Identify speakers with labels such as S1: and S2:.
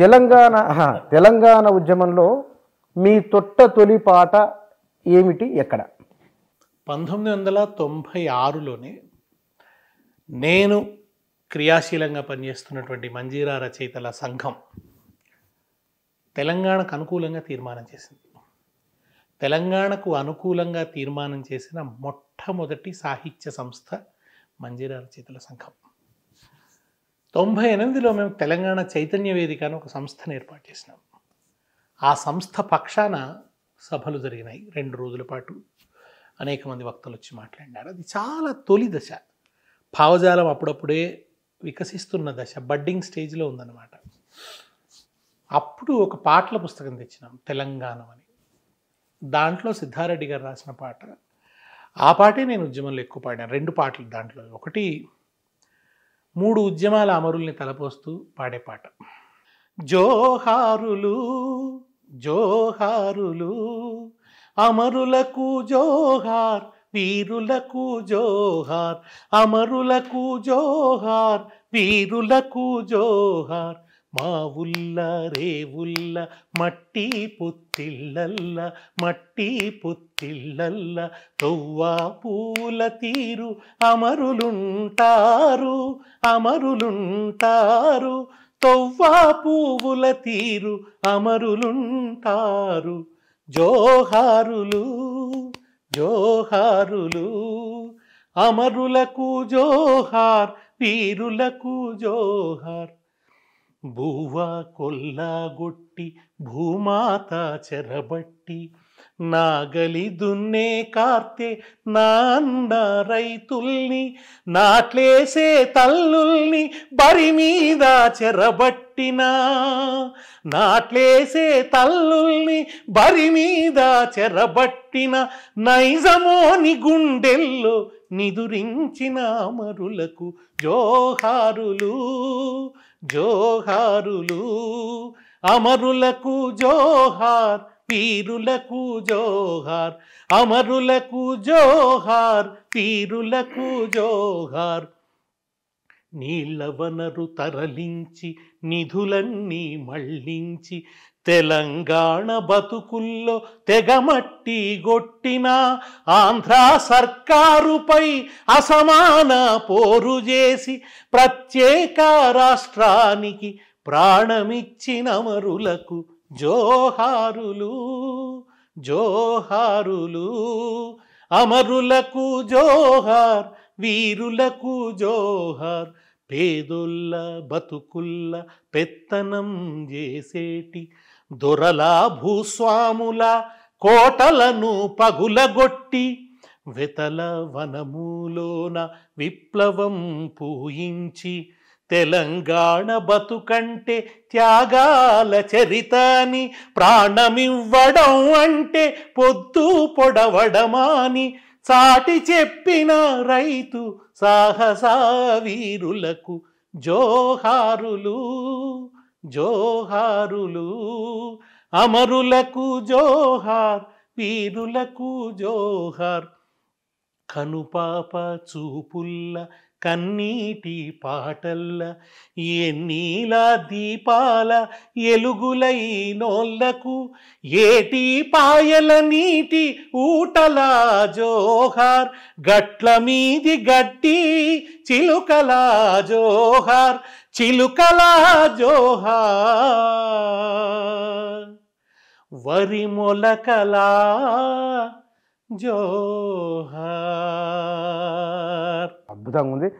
S1: తెలంగాణ తెలంగాణ ఉద్యమంలో మీ తొట్ట తొలి పాట ఏమిటి ఎక్కడ పంతొమ్మిది వందల తొంభై ఆరులోనే నేను క్రియాశీలంగా పనిచేస్తున్నటువంటి మంజీరా రచయితల సంఘం తెలంగాణకు అనుకూలంగా తీర్మానం చేసింది తెలంగాణకు అనుకూలంగా తీర్మానం చేసిన మొట్టమొదటి సాహిత్య సంస్థ మంజీరా రచయితల సంఘం తొంభై ఎనిమిదిలో మేము తెలంగాణ చైతన్య వేదిక అని ఒక సంస్థను ఏర్పాటు చేసినాం ఆ సంస్థ పక్షాన సభలు జరిగినాయి రెండు రోజుల పాటు అనేక మంది వక్తలు వచ్చి మాట్లాడినారు అది చాలా తొలి దశ భావజాలం అప్పుడప్పుడే వికసిస్తున్న దశ బడ్డింగ్ స్టేజ్లో ఉందన్నమాట అప్పుడు ఒక పాటల పుస్తకం తెచ్చినాం తెలంగాణ అని దాంట్లో సిద్ధారెడ్డి గారు రాసిన పాట ఆ పాటే నేను ఉద్యమంలో ఎక్కువ పాడినాను రెండు పాటలు దాంట్లో ఒకటి మూడు ఉద్యమాల అమరుల్ని తలపోస్తూ పాడే పాట జోహారులు జోహారులు అమరులకు జోహార్ వీరులకు జోహార్ అమరులకు జోహార్ వీరులకు జోహార్ మా ఉల్ల రే ఉల్ల మట్టి పుత్తిల్లల్ల మట్టి పుత్తిళ్ళల్ల తొవ్వా పూల తీరు అమరులుంటారు అమరులుంటారు తొవ్వా పువ్వుల తీరు అమరులుంటారు జోహారులు జోహారులు అమరులకు జోహార్ వీరులకు జోహార్ భూవా కొల్లాగొట్టి భూమాత చెరబట్టి నాగలి దున్నే కార్తె నాన్న రైతుల్ని నాట్లేసే తల్లుల్ని బరి మీద చెరబట్టినా నాట్లేసే తల్లుల్ని బరి మీద చెరబట్టిన నైజమోని గుండెల్లో నిదురించిన మరులకు జోహారులు జోహారులు అమరులకు జోహార్ పీరులకు జోహార్ అమరులకు జోహార్ పీరులకు జోహార్ నీళ్ళ వనరు తరలించి నిధులన్నీ మళ్ళించి తెలంగాణ బతుకుల్లో తెగమట్టి గొట్టిన ఆంధ్ర సర్కారుపై అసమాన పోరు చేసి ప్రత్యేక రాష్ట్రానికి ప్రాణమిచ్చిన మరులకు జోహారులు జోహారులు అమరులకు జోహార్ వీరులకు జోహార్ పేదొల్ల బతుకుల్ల పెత్తనం చేసేటి దొరల భూస్వాముల కోటలను పగులగొట్టి వెతల వనములోన విప్లవం పూయించి తెలంగాణ బతుకంటే త్యాగాల చరితాని ప్రాణమివ్వడం అంటే పొద్దు పొడవడమాని సాటి చెప్పిన రైతు సాహసా వీరులకు జోహారులు జోహారులు అమరులకు జోహార్ వీరులకు జోహార్ కనుపాప చూపుల్ల కన్నీటి పాటల్ల ఎన్నీల దీపాల ఎలుగులై నోళ్లకు ఏటి పాయల నీటి ఊటల జోహార్ గట్ల మీది గట్టి చిలుకల జోహార్ చిలుకల జోహార్ వరి మొలకలా జోహార్ అద్భుతంగా ఉంది